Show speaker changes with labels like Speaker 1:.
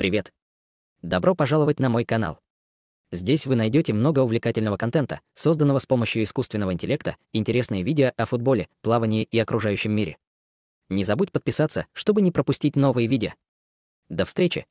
Speaker 1: Привет! Добро пожаловать на мой канал. Здесь вы найдете много увлекательного контента, созданного с помощью искусственного интеллекта, интересные видео о футболе, плавании и окружающем мире. Не забудь подписаться, чтобы не пропустить новые видео. До встречи!